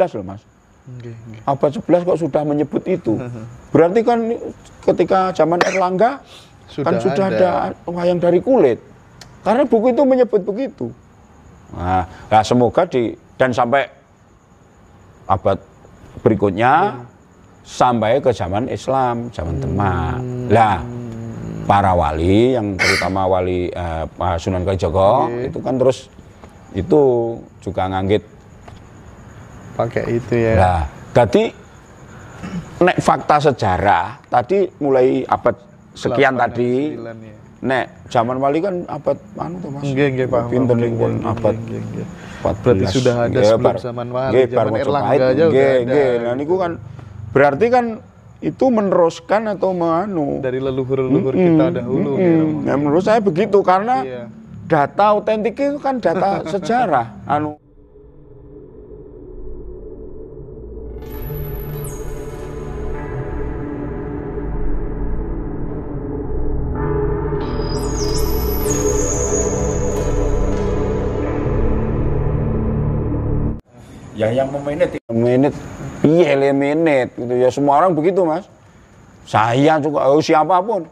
11 loh mas. Abad 11 kok sudah menyebut itu. Berarti kan ketika zaman Erlangga kan sudah kan sudah ada. ada wayang dari kulit. Karena buku itu menyebut begitu. Nah, nah semoga di dan sampai abad berikutnya hmm. sampai ke zaman Islam, zaman hmm. Demak. Lah, para wali yang terutama wali uh, Sunan Kalijaga iya. okay. itu kan terus itu juga nganggit pakai itu ya. Nah, tadi nek fakta sejarah tadi mulai abad sekian tadi. ya. Nek zaman wali kan abad anu tuh Mas. Nggih nggih paham. Pinten pun abad. Nggih Berarti sudah ada sebelum bar, zaman wali, nge, zaman Erlangga aja nge, nggih. Nah gitu. niku kan berarti kan itu meneruskan atau menganu dari leluhur-leluhur mm, kita dahulu mm, ya, Nah, menurut saya begitu karena iya. data autentik itu kan data sejarah anu ya yang memenit menit iya menit gitu ya semua orang begitu mas saya juga oh, siapapun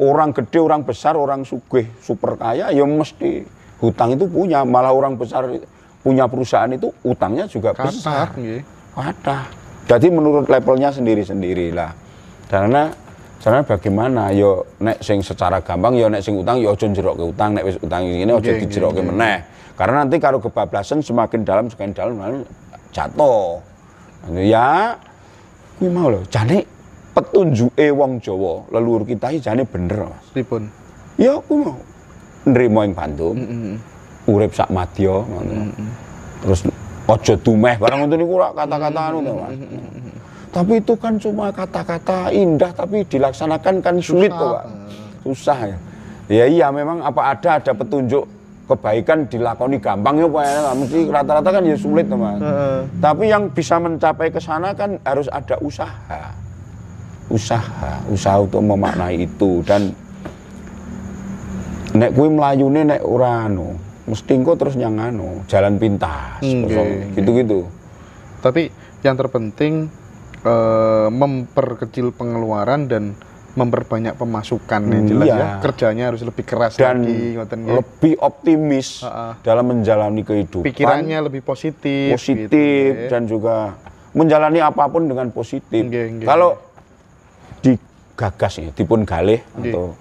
orang gede orang besar orang sugih super kaya ya mesti hutang itu punya malah orang besar punya perusahaan itu utangnya juga Kata, besar ada jadi menurut levelnya sendiri sendirilah karena karena bagaimana yo ya, nek sing secara gampang yo ya nek sing utang yo ya aja jerok ke utang nek wis utang ini aja dijerok ke meneh karena nanti kalau kebablasan semakin dalam semakin dalam jatuh nah, ya kuwi mau lho jane petunjuke wong Jawa leluhur kita ini jane bener Mas pripun ya kuwi mau nrimo ing Bandung mm -hmm. urip sak madya mm -hmm. terus aja dumeh barang itu niku kata-kata anu mm -hmm. tapi itu kan cuma kata-kata indah tapi dilaksanakan kan sulit kok Pak susah ya ya iya memang apa ada ada petunjuk kebaikan dilakoni gampang ya Pak ya mesti rata-rata kan ya sulit teman uh-uh. tapi yang bisa mencapai ke sana kan harus ada usaha usaha usaha untuk memaknai itu dan nek melayu nih nek urano anu, mesti engko terus nyangano, jalan pintas gitu gitu-gitu tapi yang terpenting uh, memperkecil pengeluaran dan memperbanyak pemasukan yang hmm, jelas iya. ya kerjanya harus lebih keras dan lagi, lebih optimis uh -uh. dalam menjalani kehidupan pikirannya lebih positif positif gitu, dan juga menjalani apapun dengan positif okay, okay. kalau digagas ya dipun galih okay. atau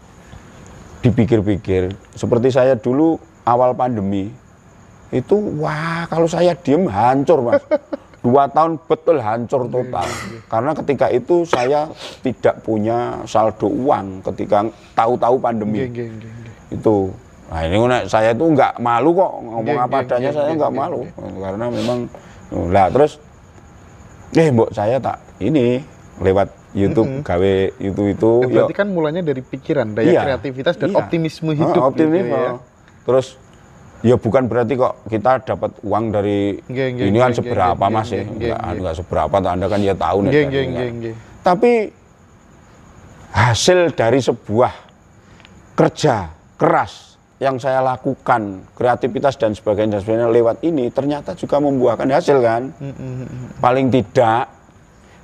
dipikir-pikir seperti saya dulu awal pandemi itu wah kalau saya diem hancur mas dua tahun betul hancur iya, total iya, iya. karena ketika itu saya tidak punya saldo uang ketika tahu-tahu pandemi itu nah ini saya itu nggak malu kok ngomong apa adanya saya nggak malu karena memang lah terus eh mbok saya tak ini lewat YouTube mm -hmm. gawe itu itu eh, berarti yuk. kan mulanya dari pikiran daya iya, kreativitas dan iya. optimisme hidup gitu optimisme gitu ya. terus Ya bukan berarti kok kita dapat uang dari geng, geng, ini kan seberapa geng, mas ya, enggak, enggak seberapa, anda kan ya tahu nih. geng, geng, geng. Tapi hasil dari sebuah kerja keras yang saya lakukan, kreativitas dan sebagainya, dan sebagainya lewat ini ternyata juga membuahkan hasil kan. Paling tidak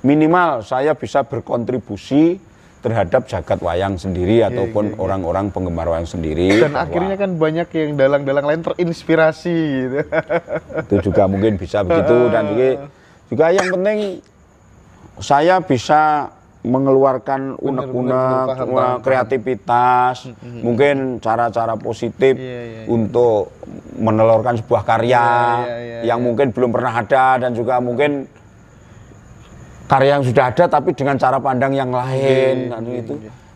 minimal saya bisa berkontribusi terhadap jagat wayang sendiri yeah, ataupun iya, iya. orang-orang yeah, yeah. penggemar wayang sendiri. Dan bahwa akhirnya kan banyak yang dalang-dalang lain terinspirasi gitu. Itu juga mungkin bisa begitu dan juga juga yang penting saya bisa mengeluarkan unek-unek, kreativitas, mm -hmm. mungkin cara-cara positif yeah, yeah, yeah. untuk menelurkan sebuah karya iya, yang mungkin belum pernah ada dan juga mungkin karya yang sudah ada tapi dengan cara pandang yang lain anu itu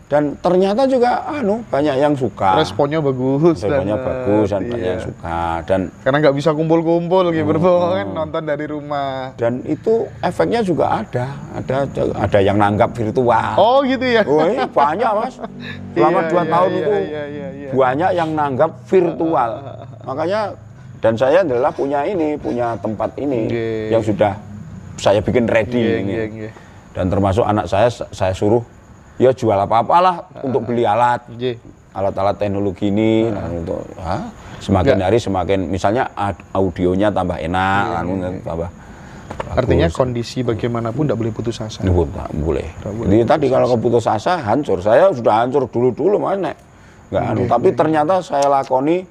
dan ternyata juga anu banyak yang suka responnya bagus responnya dan, bagus dan iya. banyak yang iya. suka dan karena nggak bisa kumpul-kumpul gitu oh, oh, kan nonton dari rumah dan itu efeknya juga ada ada ada yang nanggap virtual oh gitu ya oh eh, banyak mas selama iya, dua iya, tahun iya, itu iya, iya, iya. banyak yang nanggap virtual makanya dan saya adalah punya ini punya tempat ini yeah. yang sudah saya bikin ready yeah, ini. Yeah, yeah. Dan termasuk anak saya saya suruh ya jual apa-apalah uh, untuk ah, beli alat. alat iya. Alat-alat teknologi ini uh, nah, untuk ha? Ah, semakin enggak. hari semakin misalnya audionya tambah enak, yeah, anu yeah. Iya. tambah Artinya bagus. kondisi bagaimanapun tidak boleh putus asa. Tidak boleh. Jadi tadi kalau keputus asa hancur. Saya sudah hancur dulu-dulu mana. Enggak anu, iya, tapi ternyata saya lakoni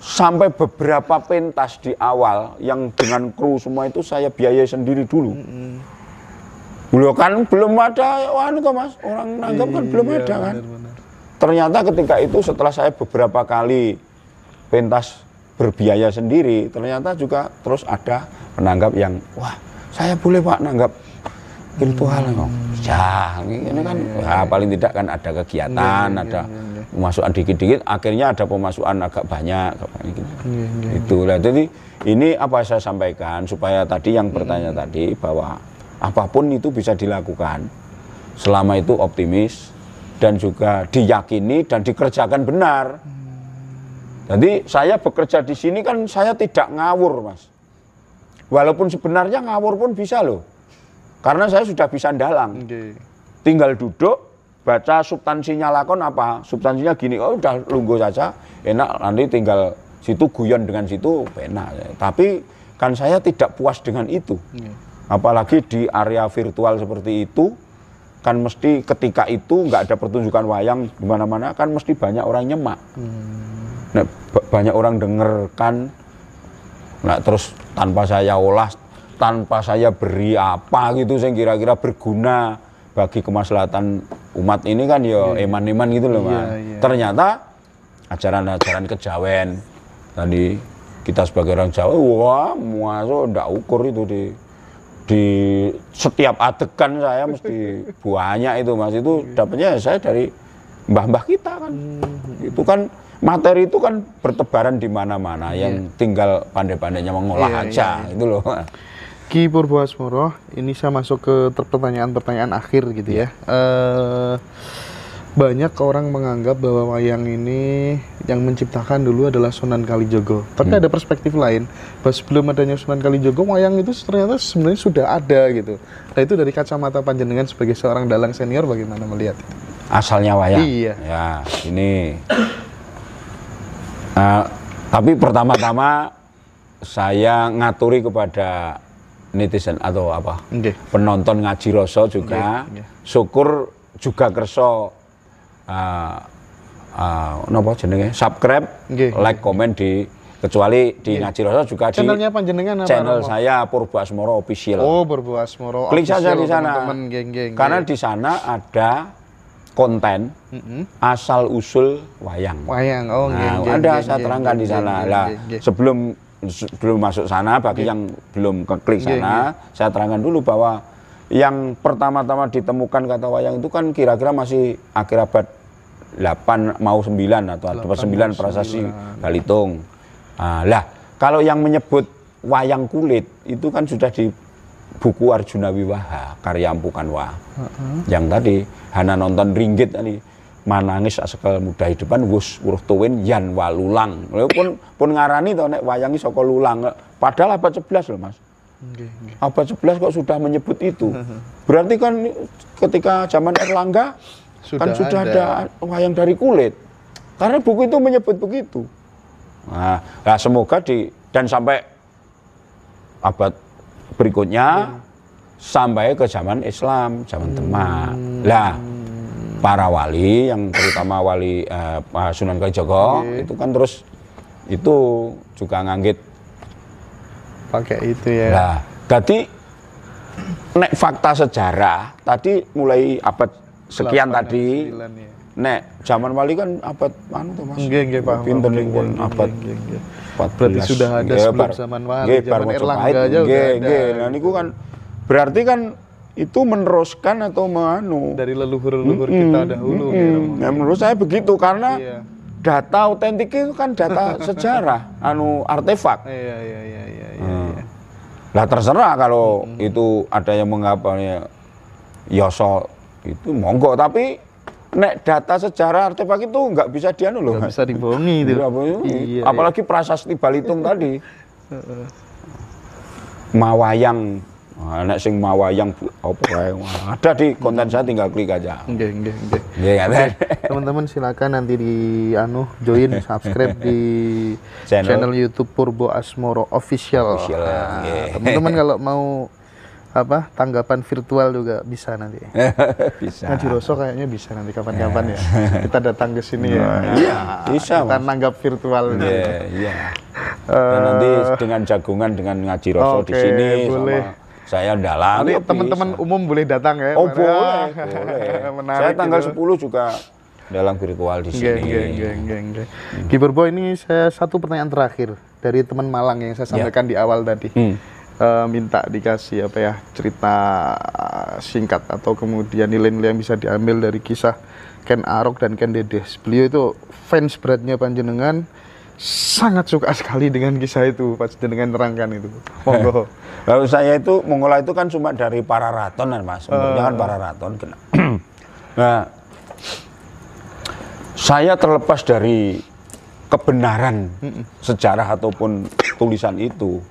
sampai beberapa pentas di awal yang dengan kru semua itu saya biayai sendiri dulu. hmm Belum kan belum ada wah anu kok Mas, orang nanggap kan belum iya, ada kan. Bener, bener. Ternyata ketika itu setelah saya beberapa kali pentas berbiaya sendiri, ternyata juga terus ada penanggap yang wah, saya boleh Pak nanggap virtual hmm. kok. Ya, ini kan iya, ya, iya. paling tidak kan ada kegiatan, iya, ada pemasukan dikit-dikit akhirnya ada pemasukan agak banyak gitu. Iya, iya, iya. itulah jadi ini apa saya sampaikan supaya tadi yang bertanya hmm. tadi bahwa apapun itu bisa dilakukan selama itu optimis dan juga diyakini dan dikerjakan benar hmm. jadi saya bekerja di sini kan saya tidak ngawur mas walaupun sebenarnya ngawur pun bisa loh karena saya sudah bisa dalang tinggal duduk baca substansinya lakon apa substansinya gini oh udah lunggu saja enak nanti tinggal situ guyon dengan situ enak tapi kan saya tidak puas dengan itu iya. apalagi di area virtual seperti itu kan mesti ketika itu nggak ada pertunjukan wayang di mana-mana kan mesti banyak orang nyemak hmm. nah, banyak orang denger kan nah terus tanpa saya olah tanpa saya beri apa gitu saya kira-kira berguna bagi kemaslahatan umat ini kan yo ya, eman-eman gitu loh iya, mas iya. ternyata ajaran-ajaran kejawen tadi kita sebagai orang Jawa wah muaso ndak ukur itu di di setiap adegan saya mesti banyak itu mas itu iya. dapatnya saya dari mbah-mbah kita kan hmm. itu kan materi itu kan bertebaran di mana-mana yeah. yang tinggal pandai-pandainya mengolah yeah, aja yeah. itu loh Ki Purwasmoro, ini saya masuk ke pertanyaan-pertanyaan akhir gitu ya. Uh, banyak orang menganggap bahwa wayang ini yang menciptakan dulu adalah Sunan Kalijogo. Tapi hmm. ada perspektif lain bahwa sebelum adanya Sunan Kalijogo, wayang itu ternyata sebenarnya sudah ada gitu. Nah itu dari kacamata Panjenengan sebagai seorang dalang senior bagaimana melihat Asalnya wayang. Iya. Ya ini. Uh, tapi pertama-tama saya ngaturi kepada netizen atau apa Nggih. penonton ngaji rasa juga syukur juga kerso uh, eh, uh, eh, jenenge subscribe like komen di kecuali di ngaji rasa juga di Channelnya panjenengan apa? channel apa? saya Purba Asmoro official Oh, purba moro. Klik saja di sana. Teman geng-geng. karena di sana ada konten asal usul wayang wayang oh nah, geng -geng. ada saya terangkan di sana. Lah, sebelum belum masuk sana bagi yeah. yang belum klik iya, sana, yeah, yeah. saya terangkan dulu bahwa yang pertama-tama ditemukan kata wayang itu kan kira-kira masih akhir abad 8 mau 9 atau 8, 9 prasasti Balitung. Nah, lah kalau yang menyebut wayang kulit itu kan sudah di buku Arjuna Wiwaha karya Ampukan Wah. Uh -huh. Yang tadi Hana nonton Ringgit tadi manangis asal muda hidupan wus wuruh tuwin yan walulang lho pun pun ngarani to nek wayangi saka lulang padahal abad sebelas loh Mas abad sebelas kok sudah menyebut itu berarti kan ketika zaman Erlangga kan sudah kan sudah ada. ada wayang dari kulit karena buku itu menyebut begitu nah, nah semoga di dan sampai abad berikutnya hmm. sampai ke zaman Islam zaman hmm. Demak lah para wali yang terutama wali uh, Sunan Kalijogo okay. Iya. itu kan terus itu juga nganggit pakai itu ya. Nah, jadi nek fakta sejarah tadi mulai abad sekian Lapan tadi. Iya. Nek zaman wali kan abad anu tuh Mas. Nggih nggih Pak. Pinten pun abad. Nggih Berarti sudah ada sebelum zaman wali, zaman Erlangga aja nge, udah. Nggih nggih. Nah niku kan berarti kan itu meneruskan atau menganu dari leluhur-leluhur mm -hmm. kita dahulu. Mm -hmm. ya, nah, menurut saya begitu karena iya. data autentik itu kan data sejarah, anu artefak. Iya iya iya iya. iya, iya. Hmm. Lah terserah kalau mm -hmm. itu ada yang menganggapnya yoso ya itu monggo tapi nek data sejarah artefak itu nggak bisa dianu loh. Nggak bisa dibohongi itu. Iya, iya, Apalagi prasasti Balitung tadi. Mawayang Anak ah, sing mawayang apa wae. Ada di konten saya tinggal klik aja. Nggih, nggih, nggih. Nggih, Teman-teman silakan nanti di anu join subscribe di channel, channel YouTube Purbo Asmoro Official. Official. Nah, teman-teman kalau mau apa tanggapan virtual juga bisa nanti. bisa. Ngaji rosok kayaknya bisa nanti kapan-kapan ya. Iya. Kita datang ke sini ya. Nah, iya, bisa. Kita mas. nanggap virtual. Iya, yeah, iya. Yeah. Uh, nanti dengan jagungan dengan ngaji rosok okay, di sini boleh. sama saya dalam. Nanti teman-teman umum boleh datang ya. Oh ya. boleh, boleh. saya tanggal gitu. 10 juga dalam virtual di sini. Geng, geng, geng, geng. Hmm. Boy ini saya satu pertanyaan terakhir dari teman Malang yang saya ya. sampaikan yeah. di awal tadi. Hmm. E, minta dikasih apa ya cerita singkat atau kemudian nilai-nilai yang bisa diambil dari kisah Ken Arok dan Ken Dedes. Beliau itu fans beratnya Panjenengan sangat suka sekali dengan kisah itu pas dengan terangkan itu monggo lalu saya itu mengolah itu kan cuma dari para raton kan mas jangan uh. Eh. kan para raton kena nah saya terlepas dari kebenaran sejarah ataupun tulisan itu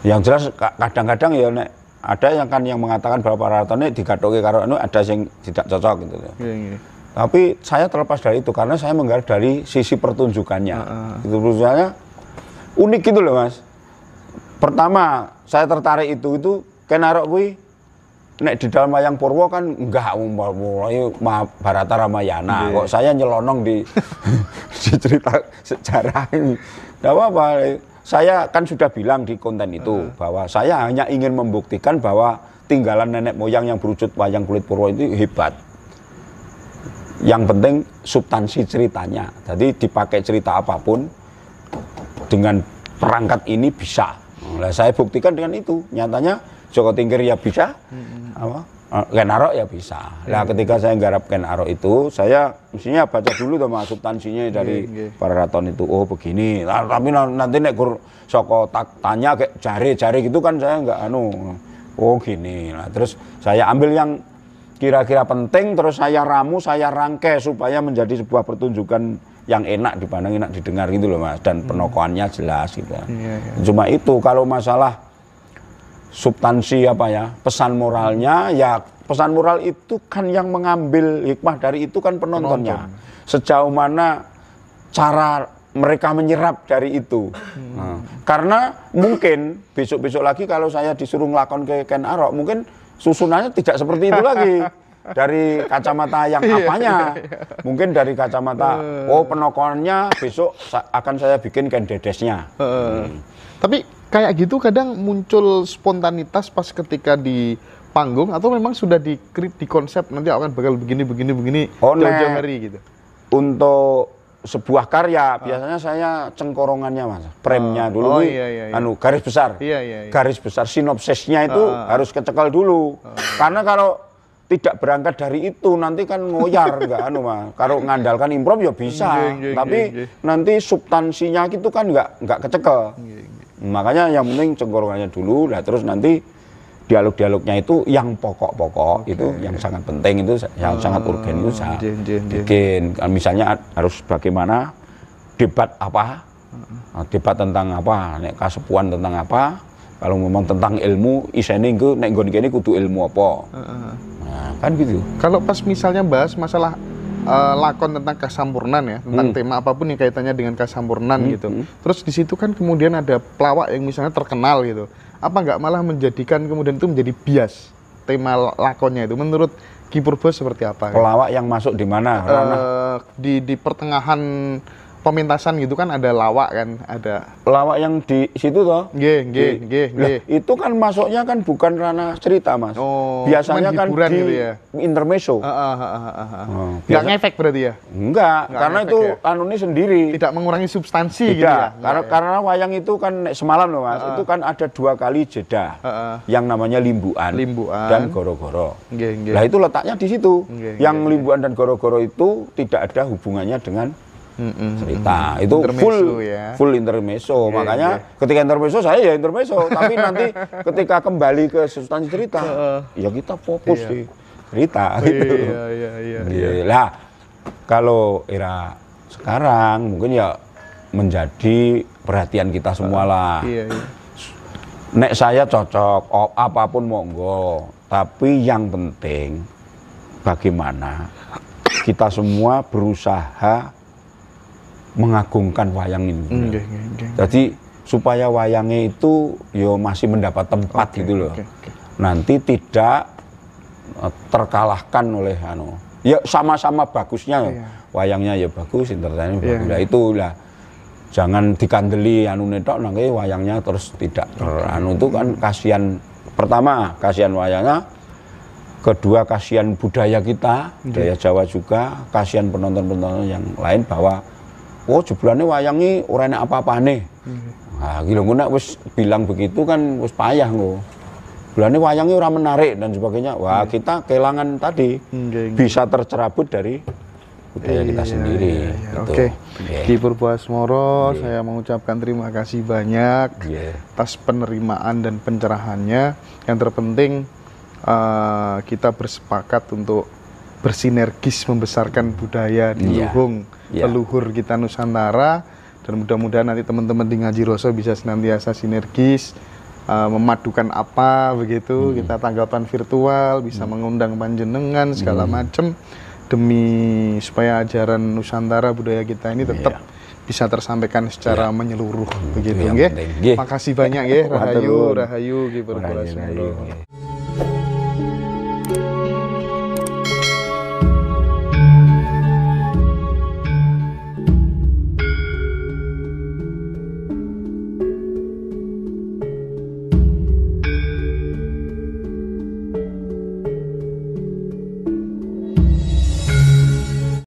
yang jelas kadang-kadang ya nek ada yang kan yang mengatakan bahwa para raton ini digatoki karo anu, ada yang tidak cocok gitu ya. Yeah, tapi saya terlepas dari itu karena saya menggarap dari sisi pertunjukannya. Uh-uh. Itu pertunjukannya unik gitu loh mas. Pertama saya tertarik itu itu kenarok gue nek di dalam wayang Purwo kan enggak mulai iya, Barata Ramayana. Yeah. Kok saya nyelonong di, di cerita sejarah ini. Enggak apa-apa. Saya kan sudah bilang di konten itu uh. bahwa saya hanya ingin membuktikan bahwa tinggalan nenek moyang yang berwujud wayang kulit Purwo itu hebat yang penting substansi ceritanya jadi dipakai cerita apapun dengan perangkat ini bisa nah, saya buktikan dengan itu nyatanya Joko Tingkir ya bisa hmm. apa eh, Ken Arok ya bisa. Nah, ketika saya garap Ken Arok itu, saya mestinya baca dulu sama substansinya dari yeah, para raton itu. Oh begini. Nah, tapi nanti nek kur soko tak tanya kayak jari-jari gitu kan saya nggak anu. Oh gini. Nah, terus saya ambil yang kira-kira penting terus saya ramu saya rangkai supaya menjadi sebuah pertunjukan yang enak dipandang enak didengar gitu loh mas dan hmm. penokohannya jelas gitu ya, ya. cuma itu kalau masalah substansi apa ya pesan moralnya ya pesan moral itu kan yang mengambil hikmah dari itu kan penontonnya Penonton. sejauh mana cara mereka menyerap dari itu hmm. Nah, karena mungkin besok-besok lagi kalau saya disuruh ngelakon ke Ken Arok mungkin susunannya tidak seperti itu lagi dari kacamata yang apanya mungkin dari kacamata oh penokonnya besok akan saya bikin kendedesnya hmm. tapi kayak gitu kadang muncul spontanitas pas ketika di panggung atau memang sudah di di konsep nanti akan bakal begini begini begini oh, jauh-jauh hari gitu untuk sebuah karya ah. biasanya saya cengkorongannya mas premnya ah. dulu oh, iya, iya, iya. anu garis besar iya, iya, iya. garis besar sinopsisnya itu ah. ah. harus kecekel dulu ah. karena kalau tidak berangkat dari itu nanti kan ngoyar enggak anu mah kalau ngandalkan improv ya bisa iya, iya, iya, tapi nanti substansinya gitu kan enggak enggak kecekel makanya yang penting cengkorongannya dulu lah terus nanti dialog-dialognya itu yang pokok-pokok okay. itu yang sangat penting itu yang oh, sangat ah, urgen itu saya dien, dien, bikin misalnya harus bagaimana debat apa ah, debat tentang apa nek kasepuan tentang apa kalau memang tentang ilmu isene engko nek nggon kene kudu ilmu apa nah, kan gitu kalau pas misalnya bahas masalah uh, lakon tentang kesampurnan ya tentang hmm. tema apapun yang kaitannya dengan kesampurnan hmm. gitu hmm. terus di situ kan kemudian ada pelawak yang misalnya terkenal gitu apa nggak malah menjadikan kemudian itu menjadi bias tema lakonnya itu menurut Ki Purbo seperti apa? Pelawak yang masuk di mana? Uh, di di pertengahan pemintasan gitu kan ada lawak kan ada lawak yang di situ toh g g g itu kan masuknya kan bukan ranah cerita mas oh, biasanya kan di gitu ya? intermezzo uh, uh, nggak ngefek berarti ya enggak, karena itu ya? anunya sendiri tidak mengurangi substansi gitu tidak, gitu ya karena ya. karena wayang itu kan semalam loh mas uh, itu kan ada dua kali jeda uh, uh. yang namanya limbuan, limbuan. dan goro-goro nah itu letaknya di situ yang limbuan dan goro-goro itu tidak ada hubungannya dengan hmm cerita itu intermeso, full ya. full intermeso yeah, makanya yeah. ketika intermeso saya ya intermeso tapi nanti ketika kembali ke substansi cerita uh, ya kita fokus yeah. di cerita oh, gitu iya, iya, iya, iya. lah kalau era sekarang mungkin ya menjadi perhatian kita semua iya, lah uh, iya, iya. nek saya cocok oh, apapun monggo tapi yang penting bagaimana kita semua berusaha mengagungkan wayang ini. Mm, okay, okay. Jadi supaya wayangnya itu yo ya, masih mendapat tempat okay, gitu loh. Okay, okay. Nanti tidak eh, terkalahkan oleh ano, Ya sama-sama bagusnya yeah. wayangnya ya bagus, entertainnya yeah, bagus. Iya, nah, iya. itu lah jangan dikandeli anu netok nanti wayangnya terus tidak ter anu, itu kan kasihan pertama kasihan wayangnya kedua kasihan budaya kita budaya Jawa juga kasihan penonton-penonton yang lain bahwa oh wayang wayangi orang enak apa-apane. Hmm. Nah, gila gue nak wis bilang begitu kan wis payah gue bulannya wayangi orang menarik dan sebagainya. Wah, hmm. kita kehilangan tadi hmm. Iya, iya. bisa tercerabut dari budaya kita iya, sendiri. Iya, iya. Gitu. Oke, okay. yeah. Purbuas Moro yeah. saya mengucapkan terima kasih banyak yeah. atas penerimaan dan pencerahannya. Yang terpenting uh, kita bersepakat untuk bersinergis membesarkan budaya di yeah. Luhung, yeah. leluhur kita Nusantara dan mudah-mudahan nanti teman-teman di Ngaji Roso bisa senantiasa sinergis uh, memadukan apa begitu hmm. kita tanggapan virtual bisa hmm. mengundang panjenengan segala hmm. macam demi supaya ajaran Nusantara budaya kita ini tetap yeah bisa tersampaikan secara ya. menyeluruh begitu ya Makasih banyak ya Rahayu, Rahayu Ki Rahayu. rahayu,